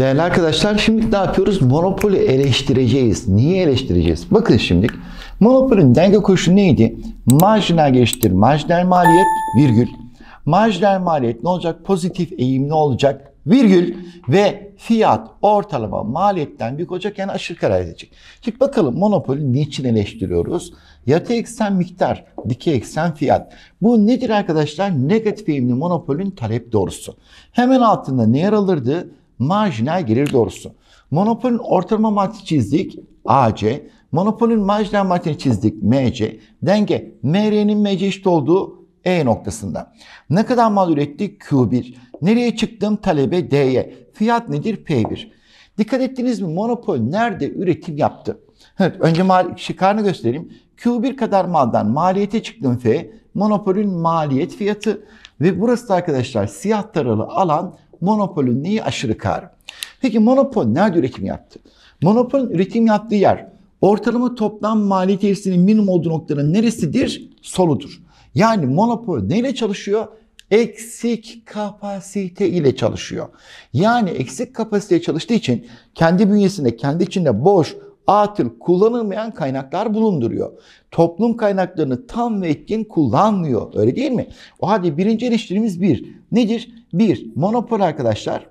Değerli arkadaşlar şimdi ne yapıyoruz? Monopoli eleştireceğiz. Niye eleştireceğiz? Bakın şimdi monopolinin denge koşulu neydi? Marjinal geliştir, marjinal maliyet virgül. Marjinal maliyet ne olacak? Pozitif eğimli olacak? Virgül ve fiyat ortalama maliyetten büyük olacak yani aşırı karar edecek. Şimdi bakalım monopoli niçin eleştiriyoruz? Yatay eksen miktar, dikey eksen fiyat. Bu nedir arkadaşlar? Negatif eğimli monopolün talep doğrusu. Hemen altında ne yer alırdı? marjinal gelir doğrusu. Monopolün ortalama maddesi çizdik AC, monopolün marjinal maddesini çizdik MC, denge MR'nin MC eşit olduğu E noktasında. Ne kadar mal ürettik? Q1. Nereye çıktım? Talebe D'ye. Fiyat nedir? P1. Dikkat ettiniz mi? Monopol nerede üretim yaptı? Evet, önce mal şikarını göstereyim. Q1 kadar maldan maliyete çıktım F. Monopolün maliyet fiyatı ve burası da arkadaşlar siyah taralı alan monopolün neyi aşırı kar? Peki monopol nerede üretim yaptı? Monopolün üretim yaptığı yer ortalama toplam mali tesisinin minimum olduğu noktanın neresidir? Soludur. Yani monopol neyle çalışıyor? Eksik kapasite ile çalışıyor. Yani eksik kapasiteye çalıştığı için kendi bünyesinde, kendi içinde boş, A kullanılmayan kaynaklar bulunduruyor. Toplum kaynaklarını tam ve etkin kullanmıyor. Öyle değil mi? O halde birinci eleştirimiz bir. Nedir? Bir, monopol arkadaşlar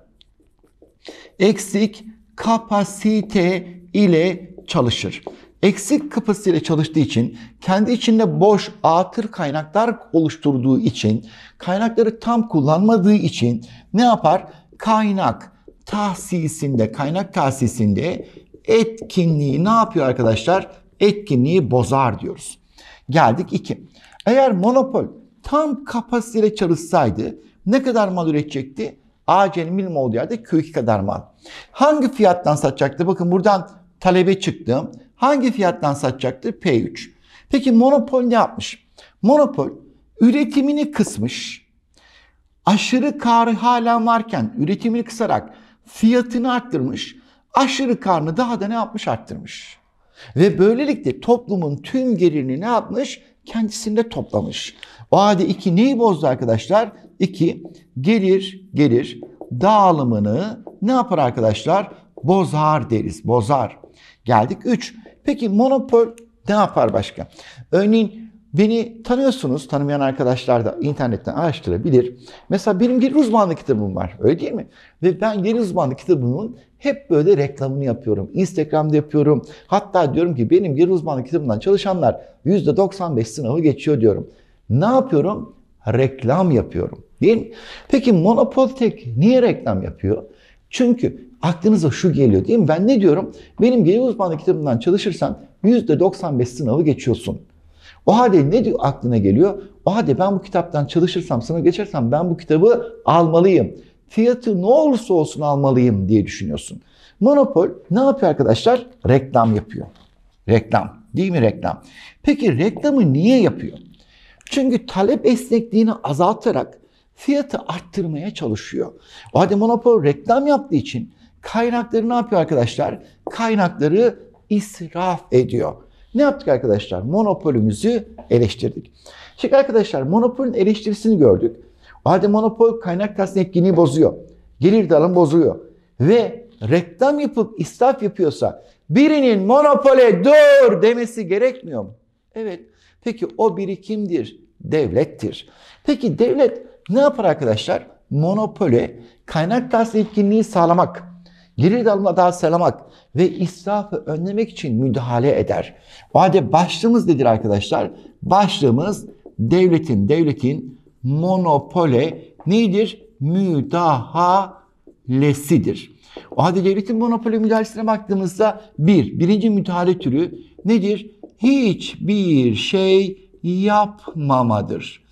eksik kapasite ile çalışır eksik kapasiteyle çalıştığı için kendi içinde boş atır kaynaklar oluşturduğu için kaynakları tam kullanmadığı için ne yapar? Kaynak tahsisinde, kaynak tahsisinde etkinliği ne yapıyor arkadaşlar? Etkinliği bozar diyoruz. Geldik 2. Eğer monopol tam kapasiteyle çalışsaydı ne kadar mal üretecekti? AC'nin minimum olduğu yerde Q2 kadar mal. Hangi fiyattan satacaktı? Bakın buradan talebe çıktım. Hangi fiyattan satacaktı? P3. Peki monopol ne yapmış? Monopol üretimini kısmış. Aşırı karı hala varken üretimini kısarak fiyatını arttırmış aşırı karnı daha da ne yapmış arttırmış. Ve böylelikle toplumun tüm gelirini ne yapmış? Kendisinde toplamış. O halde iki neyi bozdu arkadaşlar? İki gelir gelir dağılımını ne yapar arkadaşlar? Bozar deriz. Bozar. Geldik üç. Peki monopol ne yapar başka? Örneğin beni tanıyorsunuz, tanımayan arkadaşlar da internetten araştırabilir. Mesela benim geri uzmanlık kitabım var, öyle değil mi? Ve ben geri uzmanlık kitabımın hep böyle reklamını yapıyorum. Instagram'da yapıyorum. Hatta diyorum ki benim geri uzmanlık kitabından çalışanlar %95 sınavı geçiyor diyorum. Ne yapıyorum? Reklam yapıyorum. Değil mi? Peki Monopoltek niye reklam yapıyor? Çünkü aklınıza şu geliyor değil mi? Ben ne diyorum? Benim geri uzmanlık kitabından çalışırsan %95 sınavı geçiyorsun. O halde ne diyor aklına geliyor? O halde ben bu kitaptan çalışırsam, sınavı geçersem ben bu kitabı almalıyım fiyatı ne olursa olsun almalıyım diye düşünüyorsun. Monopol ne yapıyor arkadaşlar? Reklam yapıyor. Reklam. Değil mi reklam? Peki reklamı niye yapıyor? Çünkü talep esnekliğini azaltarak fiyatı arttırmaya çalışıyor. O halde monopol reklam yaptığı için kaynakları ne yapıyor arkadaşlar? Kaynakları israf ediyor. Ne yaptık arkadaşlar? Monopolümüzü eleştirdik. Şimdi arkadaşlar monopolün eleştirisini gördük. Adi monopol kaynak tahsin etkinliği bozuyor. Gelir dalım bozuyor. Ve reklam yapıp israf yapıyorsa birinin monopole dur demesi gerekmiyor mu? Evet. Peki o biri kimdir? Devlettir. Peki devlet ne yapar arkadaşlar? Monopole kaynak tahsil etkinliği sağlamak, gelir dalına daha sağlamak ve israfı önlemek için müdahale eder. O halde başlığımız nedir arkadaşlar? Başlığımız devletin, devletin monopole nedir? Müdahalesidir. O halde devletin monopole müdahalesine baktığımızda bir, birinci müdahale türü nedir? Hiçbir şey yapmamadır.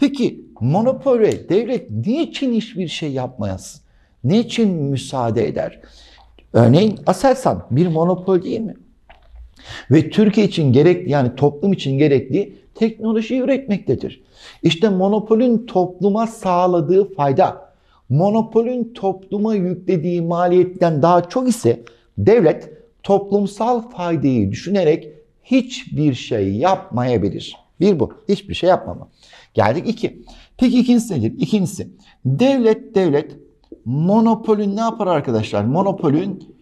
Peki monopole devlet niçin hiçbir şey yapmaz? Niçin müsaade eder? Örneğin Aselsan bir monopol değil mi? Ve Türkiye için gerekli yani toplum için gerekli Teknoloji üretmektedir. İşte monopolün topluma sağladığı fayda, monopolün topluma yüklediği maliyetten daha çok ise devlet toplumsal faydayı düşünerek hiçbir şey yapmayabilir. Bir bu. Hiçbir şey yapmama. Geldik iki. Peki ikincisi nedir? İkincisi devlet devlet monopolün ne yapar arkadaşlar? Monopolün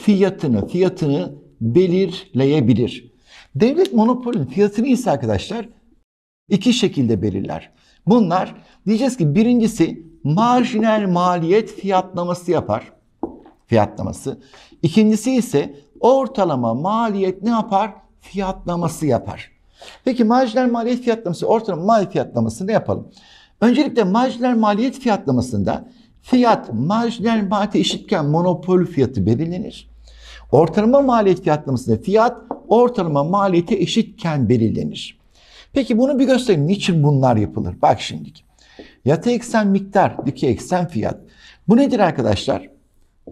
fiyatını fiyatını belirleyebilir. Devlet monopolün fiyatını ise arkadaşlar iki şekilde belirler. Bunlar diyeceğiz ki birincisi marjinal maliyet fiyatlaması yapar. Fiyatlaması. İkincisi ise ortalama maliyet ne yapar? Fiyatlaması yapar. Peki marjinal maliyet fiyatlaması, ortalama maliyet fiyatlaması ne yapalım? Öncelikle marjinal maliyet fiyatlamasında fiyat marjinal maliyete eşitken monopol fiyatı belirlenir. Ortalama maliyet fiyatlamasında fiyat ortalama maliyete eşitken belirlenir. Peki bunu bir göstereyim Niçin bunlar yapılır? Bak şimdi. Yatay eksen miktar, dikey eksen fiyat. Bu nedir arkadaşlar?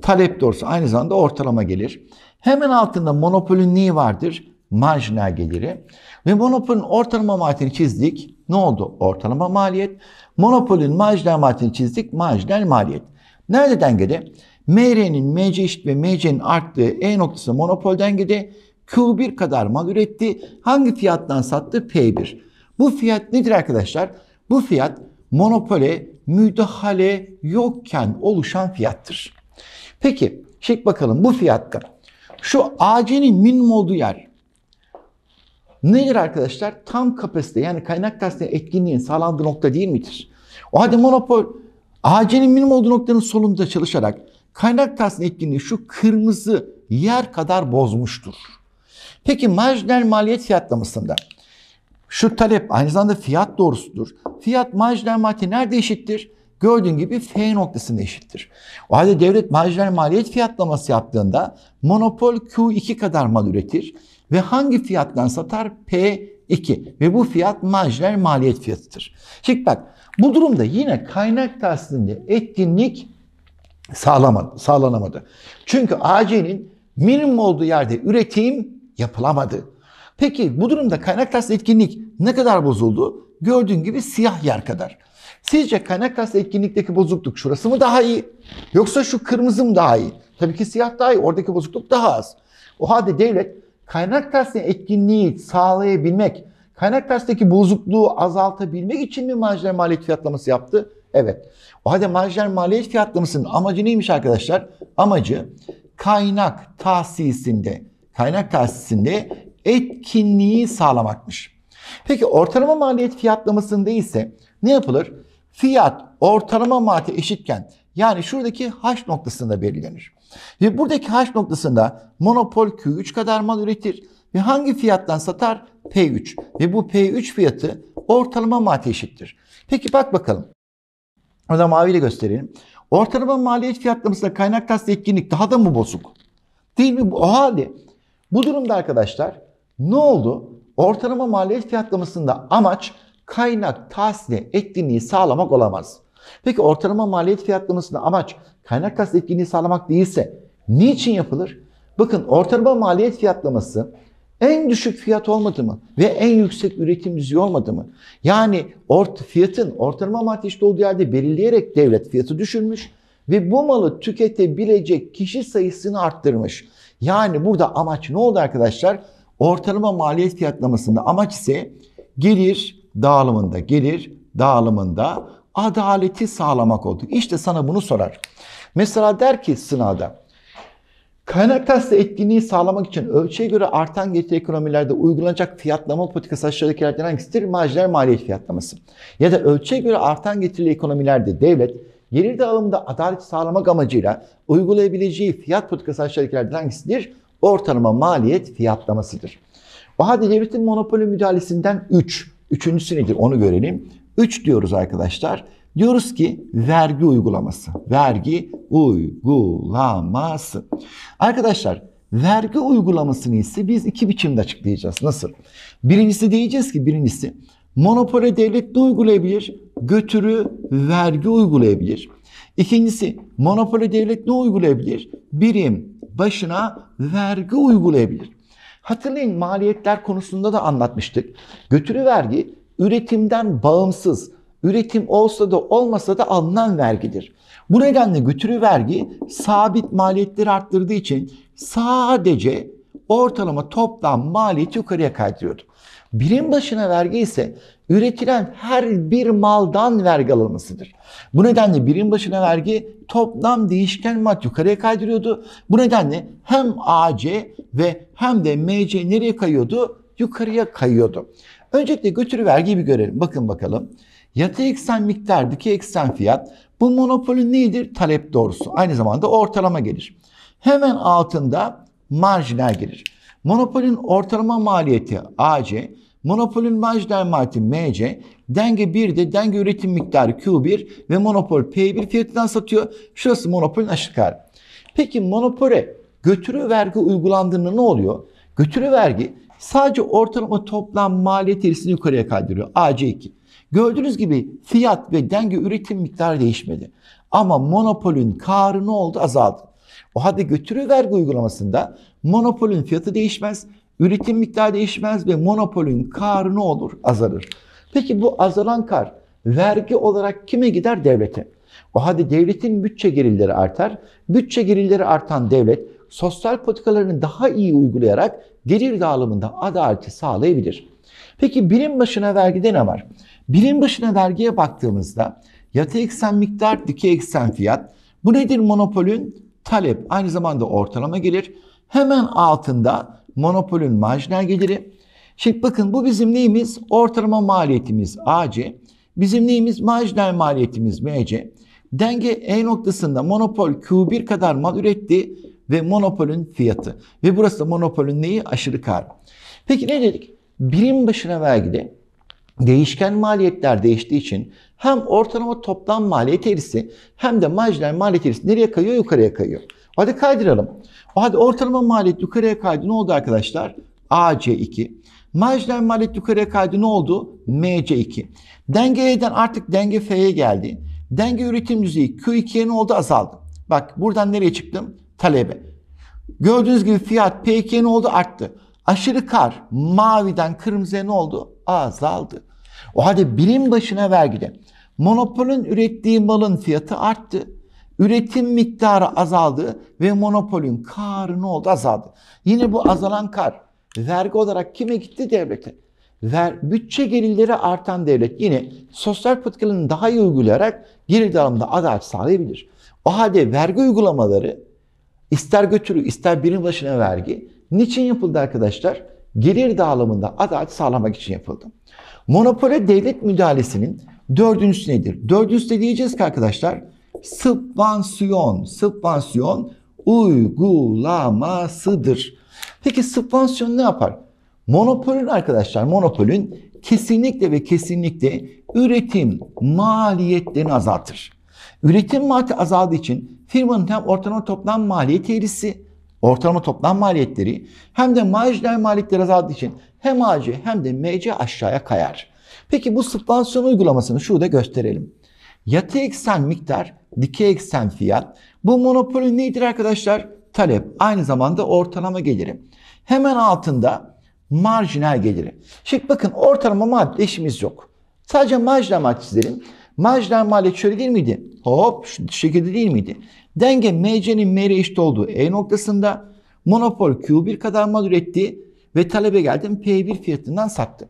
Talep doğrusu aynı zamanda ortalama gelir. Hemen altında monopolün neyi vardır? Marjinal geliri. Ve monopolün ortalama maliyetini çizdik. Ne oldu? Ortalama maliyet. Monopolün marjinal maliyetini çizdik. Marjinal maliyet. Nerede dengede? MR'nin MC eşit ve MC'nin arttığı E noktası monopol dengede. Q1 kadar mal üretti. Hangi fiyattan sattı? P1. Bu fiyat nedir arkadaşlar? Bu fiyat monopole müdahale yokken oluşan fiyattır. Peki şimdi bakalım bu fiyatta şu AC'nin minimum olduğu yer nedir arkadaşlar? Tam kapasite yani kaynak tersine etkinliğin sağlandığı nokta değil midir? O halde monopol AC'nin minimum olduğu noktanın solunda çalışarak kaynak tersine etkinliği şu kırmızı yer kadar bozmuştur. Peki marjinal maliyet fiyatlamasında şu talep aynı zamanda fiyat doğrusudur. Fiyat marjinal maliyeti nerede eşittir? Gördüğün gibi F noktasında eşittir. O halde devlet marjinal maliyet fiyatlaması yaptığında monopol Q2 kadar mal üretir ve hangi fiyattan satar? P2 ve bu fiyat marjinal maliyet fiyatıdır. Şimdi bak bu durumda yine kaynak tahsilinde etkinlik sağlamadı, sağlanamadı. Çünkü AC'nin minimum olduğu yerde üretim yapılamadı. Peki bu durumda kaynak taslı etkinlik ne kadar bozuldu? Gördüğün gibi siyah yer kadar. Sizce kaynak taslı etkinlikteki bozukluk şurası mı daha iyi? Yoksa şu kırmızı mı daha iyi? Tabii ki siyah daha iyi. Oradaki bozukluk daha az. O halde devlet kaynak taslı etkinliği sağlayabilmek, kaynak tersteki bozukluğu azaltabilmek için mi marjinal maliyet fiyatlaması yaptı? Evet. O halde marjinal maliyet fiyatlamasının amacı neymiş arkadaşlar? Amacı kaynak tahsisinde kaynak tahsisinde etkinliği sağlamakmış. Peki ortalama maliyet fiyatlamasında ise ne yapılır? Fiyat ortalama maliyete eşitken yani şuradaki H noktasında belirlenir. Ve buradaki H noktasında monopol Q3 kadar mal üretir ve hangi fiyattan satar? P3 ve bu P3 fiyatı ortalama maliyete eşittir. Peki bak bakalım. O Orada maviyle gösterelim. Ortalama maliyet fiyatlamasında kaynak tahsis etkinlik daha da mı bozuk? Değil mi? O halde bu durumda arkadaşlar ne oldu? Ortalama maliyet fiyatlamasında amaç kaynak tahsili etkinliği sağlamak olamaz. Peki ortalama maliyet fiyatlamasında amaç kaynak tahsili etkinliği sağlamak değilse niçin yapılır? Bakın ortalama maliyet fiyatlaması en düşük fiyat olmadı mı? Ve en yüksek üretim düzeyi olmadı mı? Yani ort fiyatın ortalama maliyet eşit olduğu yerde belirleyerek devlet fiyatı düşürmüş ve bu malı tüketebilecek kişi sayısını arttırmış. Yani burada amaç ne oldu arkadaşlar? Ortalama maliyet fiyatlamasında amaç ise gelir dağılımında, gelir dağılımında adaleti sağlamak oldu. İşte sana bunu sorar. Mesela der ki sınavda Kaynak tasla etkinliği sağlamak için ölçüye göre artan getiri ekonomilerde uygulanacak fiyatlama politikası aşağıdakilerden hangisidir? Marjinal maliyet fiyatlaması. Ya da ölçüye göre artan getirili ekonomilerde devlet gelir dağılımında adalet sağlamak amacıyla uygulayabileceği fiyat politikası aşağıdakilerden hangisidir? Ortalama maliyet fiyatlamasıdır. O halde devletin monopoli müdahalesinden 3. Üç. Üçüncüsü nedir onu görelim. 3 diyoruz arkadaşlar. Diyoruz ki vergi uygulaması. Vergi uygulaması. Arkadaşlar vergi uygulamasını ise biz iki biçimde açıklayacağız. Nasıl? Birincisi diyeceğiz ki birincisi monopole devlet de uygulayabilir? götürü vergi uygulayabilir. İkincisi monopoli devlet ne uygulayabilir? Birim başına vergi uygulayabilir. Hatırlayın maliyetler konusunda da anlatmıştık. Götürü vergi üretimden bağımsız, üretim olsa da olmasa da alınan vergidir. Bu nedenle götürü vergi sabit maliyetleri arttırdığı için sadece ortalama toplam maliyeti yukarıya kaydırıyordu. Birim başına vergi ise üretilen her bir maldan vergi alınmasıdır. Bu nedenle birim başına vergi toplam değişken mat yukarıya kaydırıyordu. Bu nedenle hem AC ve hem de MC nereye kayıyordu? Yukarıya kayıyordu. Öncelikle götürü vergiyi bir görelim. Bakın bakalım. Yatay eksen miktar, dikey eksen fiyat. Bu monopolün nedir? Talep doğrusu. Aynı zamanda ortalama gelir. Hemen altında marjinal gelir. Monopolün ortalama maliyeti AC, Monopolün marj dermati MC, denge 1'de denge üretim miktarı Q1 ve monopol P1 fiyatından satıyor. Şurası monopolün aşikar. Peki monopole götürü vergi uygulandığında ne oluyor? Götürü vergi sadece ortalama toplam maliyet eğrisini yukarıya kaldırıyor. AC2. Gördüğünüz gibi fiyat ve denge üretim miktarı değişmedi. Ama monopolün karı ne oldu? Azaldı. O halde götürü vergi uygulamasında monopolün fiyatı değişmez. Üretim miktarı değişmez ve monopolün karı ne olur? Azalır. Peki bu azalan kar vergi olarak kime gider? Devlete. O hadi devletin bütçe gelirleri artar. Bütçe gelirleri artan devlet sosyal politikalarını daha iyi uygulayarak gelir dağılımında adaleti sağlayabilir. Peki birim başına vergide ne var? Birim başına vergiye baktığımızda yatay eksen miktar, dikey eksen fiyat. Bu nedir monopolün? Talep aynı zamanda ortalama gelir. Hemen altında monopolün marjinal geliri. Şimdi bakın bu bizim neyimiz? Ortalama maliyetimiz AC. Bizim neyimiz? Marjinal maliyetimiz MC. Denge E noktasında monopol Q1 kadar mal üretti ve monopolün fiyatı. Ve burası da monopolün neyi? Aşırı kar. Peki ne dedik? Birim başına vergide değişken maliyetler değiştiği için hem ortalama toplam maliyet eğrisi hem de marjinal maliyet eğrisi nereye kayıyor? Yukarıya kayıyor. Hadi kaydıralım. Hadi ortalama maliyet yukarıya kaydı ne oldu arkadaşlar? AC2. Marjinal maliyet yukarıya kaydı ne oldu? MC2. Denge E'den artık denge F'ye geldi. Denge üretim düzeyi Q2'ye ne oldu? Azaldı. Bak buradan nereye çıktım? Talebe. Gördüğünüz gibi fiyat P2'ye ne oldu? Arttı. Aşırı kar maviden kırmızıya ne oldu? Azaldı. O halde birim başına vergide monopolün ürettiği malın fiyatı arttı. Üretim miktarı azaldı ve monopolün karı ne oldu? Azaldı. Yine bu azalan kar vergi olarak kime gitti? Devlete. Ver, bütçe gelirleri artan devlet yine sosyal politikalarını daha iyi uygulayarak gelir dağılımında adalet sağlayabilir. O halde vergi uygulamaları ister götürü ister birim başına vergi niçin yapıldı arkadaşlar? Gelir dağılımında adalet sağlamak için yapıldı. Monopole devlet müdahalesinin dördüncüsü nedir? Dördüncüsü de diyeceğiz ki arkadaşlar Sübvansiyon, sübvansiyon uygulamasıdır. Peki sübvansiyon ne yapar? Monopolün arkadaşlar, monopolün kesinlikle ve kesinlikle üretim maliyetlerini azaltır. Üretim maliyeti azaldığı için firmanın hem ortalama toplam maliyet eğrisi, ortalama toplam maliyetleri hem de marjinal maliyetler azaldığı için hem AC hem de MC aşağıya kayar. Peki bu sübvansiyon uygulamasını şurada gösterelim. Yatı eksen miktar, dikey eksen fiyat. Bu monopolün nedir arkadaşlar? Talep. Aynı zamanda ortalama geliri. Hemen altında marjinal geliri. Şimdi bakın ortalama madde işimiz yok. Sadece marjinal madde çizelim. Marjinal maliyet şöyle değil miydi? Hop şu şekilde değil miydi? Denge MC'nin MR eşit olduğu E noktasında monopol Q1 kadar mal ürettiği ve talebe geldim P1 fiyatından sattı.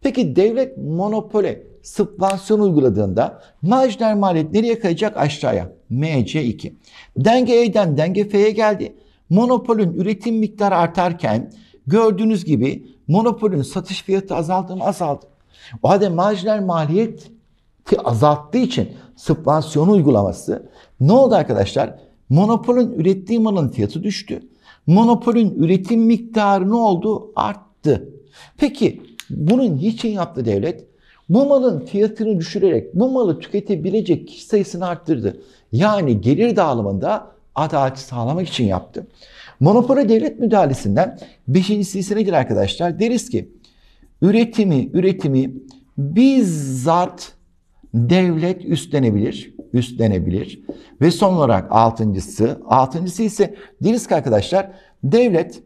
Peki devlet monopole sıbvansiyon uyguladığında marjinal maliyet nereye kayacak? Aşağıya. MC2. Denge E'den denge F'ye geldi. Monopolün üretim miktarı artarken gördüğünüz gibi monopolün satış fiyatı azaldı mı? Azaldı. O halde marjinal maliyet azalttığı için sıbvansiyonu uygulaması ne oldu arkadaşlar? Monopolün ürettiği malın fiyatı düştü. Monopolün üretim miktarı ne oldu? Arttı. Peki bunun niçin yaptı devlet? Bu malın fiyatını düşürerek bu malı tüketebilecek kişi sayısını arttırdı. Yani gelir dağılımında adalet sağlamak için yaptı. Monopola devlet müdahalesinden 5. sisine gir arkadaşlar. Deriz ki üretimi üretimi bizzat devlet üstlenebilir üstlenebilir. Ve son olarak altıncısı, altıncısı ise deriz arkadaşlar devlet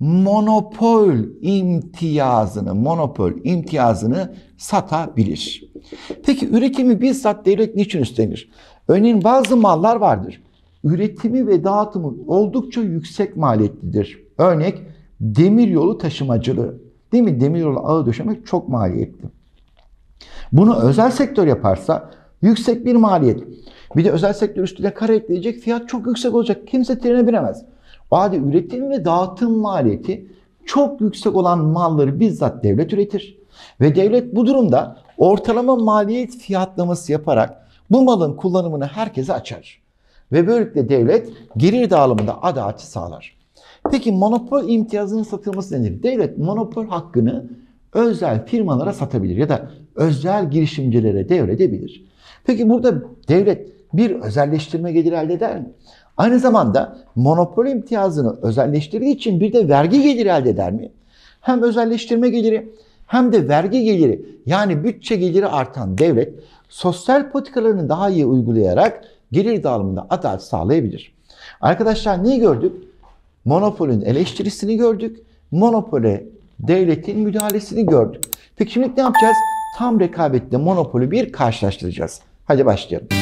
monopol imtiyazını, monopol imtiyazını satabilir. Peki üretimi bizzat devlet niçin üstlenir? Örneğin bazı mallar vardır. Üretimi ve dağıtımı oldukça yüksek maliyetlidir. Örnek demir yolu taşımacılığı. Değil mi? Demir yolu ağı döşemek çok maliyetli. Bunu özel sektör yaparsa Yüksek bir maliyet. Bir de özel sektör üstüne kar ekleyecek fiyat çok yüksek olacak. Kimse trene binemez. O halde üretim ve dağıtım maliyeti çok yüksek olan malları bizzat devlet üretir. Ve devlet bu durumda ortalama maliyet fiyatlaması yaparak bu malın kullanımını herkese açar. Ve böylelikle devlet gelir dağılımında adaleti sağlar. Peki monopol imtiyazının satılması nedir? Devlet monopol hakkını özel firmalara satabilir ya da özel girişimcilere devredebilir. Peki burada devlet bir özelleştirme geliri elde eder mi? Aynı zamanda monopol imtiyazını özelleştirdiği için bir de vergi geliri elde eder mi? Hem özelleştirme geliri hem de vergi geliri yani bütçe geliri artan devlet sosyal politikalarını daha iyi uygulayarak gelir dağılımında adalet sağlayabilir. Arkadaşlar neyi gördük? Monopolün eleştirisini gördük. Monopole devletin müdahalesini gördük. Peki şimdi ne yapacağız? Tam rekabetle monopolü bir karşılaştıracağız. Hadi başlayalım.